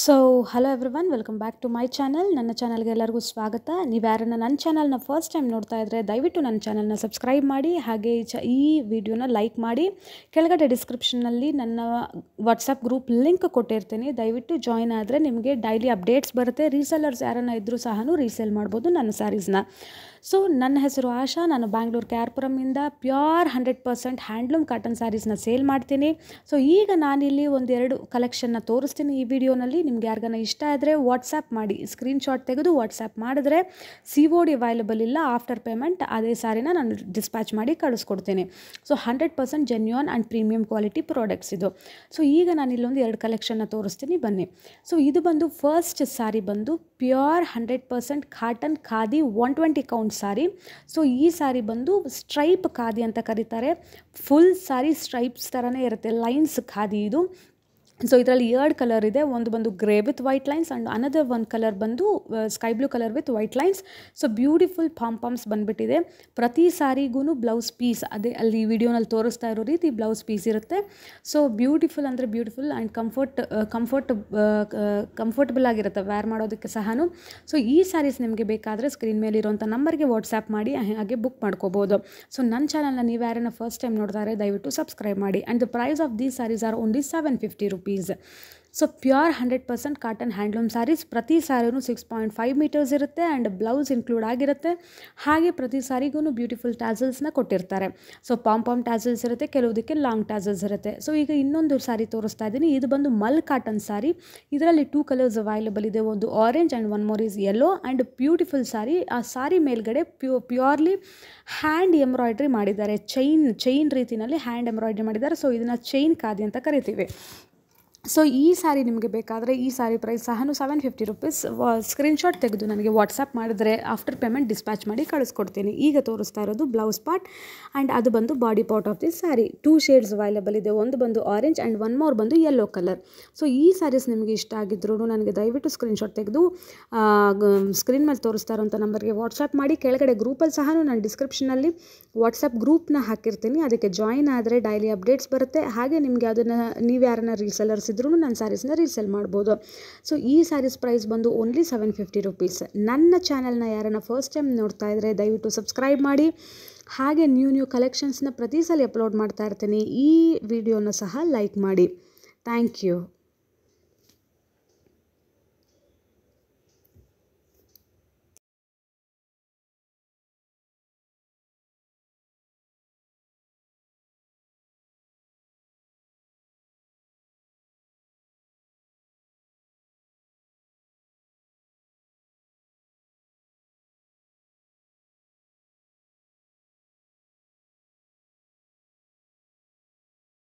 so hello everyone welcome back to my channel ನನ್ನ ಚಾನಲ್ಗೆ ಎಲ್ಲರಿಗೂ ಸ್ವಾಗತ ನೀವು ಯಾರನ್ನ ನನ್ನ ಚಾನಲ್ನ ಫಸ್ಟ್ ಟೈಮ್ ನೋಡ್ತಾ ಇದ್ದರೆ ದಯವಿಟ್ಟು ನನ್ನ ಚಾನಲ್ನ ಸಬ್ಸ್ಕ್ರೈಬ್ ಮಾಡಿ ಹಾಗೆ ಈ ಚ ಈ ವಿಡಿಯೋನ ಲೈಕ್ ಮಾಡಿ ಕೆಳಗಡೆ ಡಿಸ್ಕ್ರಿಪ್ಷನ್ನಲ್ಲಿ ನನ್ನ ವಾಟ್ಸಪ್ ಗ್ರೂಪ್ ಲಿಂಕ್ ಕೊಟ್ಟಿರ್ತೀನಿ ದಯವಿಟ್ಟು ಜಾಯಿನ್ ಆದರೆ ನಿಮಗೆ ಡೈಲಿ ಅಪ್ಡೇಟ್ಸ್ ಬರುತ್ತೆ ರೀಸೆಲ್ಲರ್ಸ್ ಯಾರನ್ನ ಇದ್ದರೂ ಸಹ ರೀಸೇಲ್ ಮಾಡ್ಬೋದು ನನ್ನ ಸ್ಯಾರೀಸ್ನ ಸೊ ನನ್ನ ಹೆಸರು ಆಶಾ ನಾನು ಬ್ಯಾಂಗ್ಳೂರು ಕೆ pure hundred percent handloom cotton ಸ್ಯಾರೀಸ್ನ ಸೇಲ್ ಮಾಡ್ತೀನಿ ಸೊ ಈಗ ನಾನಿಲ್ಲಿ ಒಂದೆರಡು ಕಲೆಕ್ಷನ್ನ ತೋರಿಸ್ತೀನಿ ಈ ವಿಡಿಯೋನಲ್ಲಿ ನಿಮ್ಗೆ ಯಾರಿಗಾನ ಇಷ್ಟ ಆದರೆ ವಾಟ್ಸಪ್ ಮಾಡಿ ಸ್ಕ್ರೀನ್ಶಾಟ್ ತೆಗೆದು ವಾಟ್ಸಪ್ ಮಾಡಿದ್ರೆ ಸಿ ಒ ಡಿ ಅವೈಲಬಲ್ ಇಲ್ಲ ಆಫ್ಟರ್ ಪೇಮೆಂಟ್ ಅದೇ ಸಾರಿನ ನಾನು ಡಿಸ್ಪ್ಯಾಚ್ ಮಾಡಿ ಕಳಿಸ್ಕೊಡ್ತೀನಿ so hundred percent genuine and premium quality products ಇದು ಸೊ ಈಗ ನಾನು ಇಲ್ಲೊಂದು ಎರಡು ಕಲೆಕ್ಷನ್ನ ತೋರಿಸ್ತೀನಿ ಬನ್ನಿ ಸೊ ಇದು ಬಂದು ಫಸ್ಟ್ ಸಾರಿ ಬಂದು pure hundred percent cotton khadi one twenty count sari so ಈ ಸಾರಿ ಬಂದು ಸ್ಟ್ರೈಪ್ ಖಾದಿ ಅಂತ ಕರೀತಾರೆ ಫುಲ್ ಸಾರಿ ಸ್ಟ್ರೈಪ್ಸ್ ಥರನೇ ಇರುತ್ತೆ ಲೈನ್ಸ್ ಖಾದಿ ಇದು ಸೊ ಇದರಲ್ಲಿ ಎರಡು ಕಲರ್ ಇದೆ ಒಂದು ಬಂದು grey with white lines and another ಒಂದು ಕಲರ್ ಬಂದು sky blue colour with white lines so beautiful palm palms ಬಂದುಬಿಟ್ಟಿದೆ ಪ್ರತಿ ಸಾರಿಗೂ ಬ್ಲೌಸ್ ಪೀಸ್ ಅದೇ ಅಲ್ಲಿ ವಿಡಿಯೋನಲ್ಲಿ ತೋರಿಸ್ತಾ ಇರೋ ರೀತಿ ಬ್ಲೌಸ್ ಪೀಸ್ ಇರುತ್ತೆ ಸೊ ಬ್ಯೂಟಿಫುಲ್ ಅಂದರೆ beautiful and comfort comfort comfortable ಆಗಿರುತ್ತೆ ವ್ಯಾರ್ ಮಾಡೋದಕ್ಕೆ ಸಹಾನು ಸೊ ಈ ಸ್ಯಾರೀಸ್ ನಿಮಗೆ ಬೇಕಾದರೆ ಸ್ಕ್ರೀನ್ ಮೇಲಿರುವಂಥ ನಂಬರ್ಗೆ ವಾಟ್ಸ್ಆ್ಯಪ್ ಮಾಡಿ ಹಾಗೆ ಬುಕ್ ಮಾಡ್ಕೋಬೋದು ಸೊ ನನ್ನ ಚಾನಲ್ನ ನೀವು ಯಾರನ್ನ ಫಸ್ಟ್ ಟೈಮ್ ನೋಡ್ತಾರೆ ದಯವಿಟ್ಟು ಸಬ್ಸ್ಕ್ರೈಬ್ ಮಾಡಿ and the price of these saris are only seven fifty rupees rupees so pure hundred percent cotton handloom saris ಪ್ರತಿ ಸಾರಿಯೂ ಸಿಕ್ಸ್ ಪಾಯಿಂಟ್ ಫೈವ್ ಮೀಟರ್ಸ್ ಇರುತ್ತೆ ಆ್ಯಂಡ್ ಬ್ಲೌಸ್ ಇನ್ಕ್ಲೂಡ್ ಆಗಿರುತ್ತೆ ಹಾಗೆ ಪ್ರತಿ ಸಾರಿಗೂ ಬ್ಯೂಟಿಫುಲ್ ಟ್ಯಾಸಲ್ಸ್ನ ಕೊಟ್ಟಿರ್ತಾರೆ ಸೊ ಪಾಮ್ ಪಾಮ್ ಟ್ಯಾಸಲ್ಸ್ ಇರುತ್ತೆ ಕೆಲವುದಕ್ಕೆ ಲಾಂಗ್ ಟ್ಯಾಸಲ್ಸ್ ಇರುತ್ತೆ ಸೊ ಈಗ ಇನ್ನೊಂದು ಸ್ಯಾರಿ ತೋರಿಸ್ತಾ ಇದ್ದೀನಿ ಇದು ಬಂದು ಮಲ್ ಕಾಟನ್ ಸಾರಿ ಇದರಲ್ಲಿ ಟೂ ಕಲರ್ಸ್ ಅವೈಲೇಬಲ್ ಇದೆ ಒಂದು orange and one more is yellow and beautiful sari ಆ ಸಾರಿ ಮೇಲ್ಗಡೆ ಪ್ಯೂ ಪ್ಯೂರ್ಲಿ ಹ್ಯಾಂಡ್ ಎಂಬ್ರಾಯ್ಡ್ರಿ ಮಾಡಿದ್ದಾರೆ ಚೈನ್ ಚೈನ್ ರೀತಿಯಲ್ಲಿ ಹ್ಯಾಂಡ್ ಎಂಬ್ರಾಯ್ಡ್ರಿ ಮಾಡಿದ್ದಾರೆ ಸೊ ಇದನ್ನು ಚೈನ್ ಖಾದಿ ಅಂತ ಕರಿತೀವಿ ಸೊ ಈ ಸಾರಿ ನಿಮಗೆ ಬೇಕಾದರೆ ಈ ಸಾರಿ ಪ್ರೈಸ್ ಸಹಾನು ಸೆವೆನ್ ಫಿಫ್ಟಿ ರುಪೀಸ್ ಸ್ಕ್ರೀನ್ಶಾಟ್ ತೆಗೆದು ನನಗೆ ವಾಟ್ಸಪ್ ಮಾಡಿದರೆ ಆಫ್ಟರ್ ಪೇಮೆಂಟ್ ಡಿಸ್ಪ್ಯಾಚ್ ಮಾಡಿ ಕಳಿಸ್ಕೊಡ್ತೀನಿ ಈಗ ತೋರಿಸ್ತಾ ಇರೋದು ಬ್ಲೌಸ್ ಪಾರ್ಟ್ ಆ್ಯಂಡ್ ಅದು ಬಂದು body part of the sari two shades available ಇದೆ ಒಂದು ಬಂದು ಆರೆಂಜ್ ಆ್ಯಂಡ್ ಒನ್ ಮೋರ್ ಬಂದು ಯೆಲ್ಲೋ ಕಲರ್ ಸೊ ಈ ಸ್ಯಾರೀಸ್ ನಿಮಗೆ ಇಷ್ಟ ಆಗಿದ್ರು ನನಗೆ ದಯವಿಟ್ಟು ಸ್ಕ್ರೀನ್ಶಾಟ್ ತೆಗೆದು ಸ್ಕ್ರೀನ್ ಮೇಲೆ ತೋರಿಸ್ತಾ ಇರೋಂಥ ನಂಬರ್ಗೆ ವಾಟ್ಸಪ್ ಮಾಡಿ ಕೆಳಗಡೆ ಗ್ರೂಪಲ್ಲಿ ಸಹ ನಾನು ಡಿಸ್ಕ್ರಿಪ್ಷನಲ್ಲಿ ವಾಟ್ಸಪ್ ಗ್ರೂಪ್ನ ಹಾಕಿರ್ತೀನಿ ಅದಕ್ಕೆ ಜಾಯಿನ್ ಆದರೆ ಡೈಲಿ ಅಪ್ಡೇಟ್ಸ್ ಬರುತ್ತೆ ಹಾಗೆ ನಿಮಗೆ ಅದನ್ನು ನೀವು ಯಾರನ್ನ ರೀಸೆಲರ್ಸ್ ಇದ್ರೂ ನಾನು ಸ್ಯಾರೀಸ್ನ ರೀಸೆಲ್ ಮಾಡ್ಬೋದು ಸೊ ಈ ಸ್ಯಾರೀಸ್ ಪ್ರೈಸ್ ಬಂದು ಓನ್ಲಿ ಸೆವೆನ್ ಫಿಫ್ಟಿ ರುಪೀಸ್ ನನ್ನ ಚಾನಲ್ನ ಯಾರನ್ನ ಫಸ್ಟ್ ಟೈಮ್ ನೋಡ್ತಾ ಇದ್ದರೆ ದಯವಿಟ್ಟು ಸಬ್ಸ್ಕ್ರೈಬ್ ಮಾಡಿ ಹಾಗೆ ನ್ಯೂ ನ್ಯೂ ಕಲೆಕ್ಷನ್ಸ್ನ ಪ್ರತಿ ಸಲ ಅಪ್ಲೋಡ್ ಮಾಡ್ತಾ ಇರ್ತೀನಿ ಈ ವಿಡಿಯೋನ ಸಹ ಲೈಕ್ ಮಾಡಿ ಥ್ಯಾಂಕ್ ಯು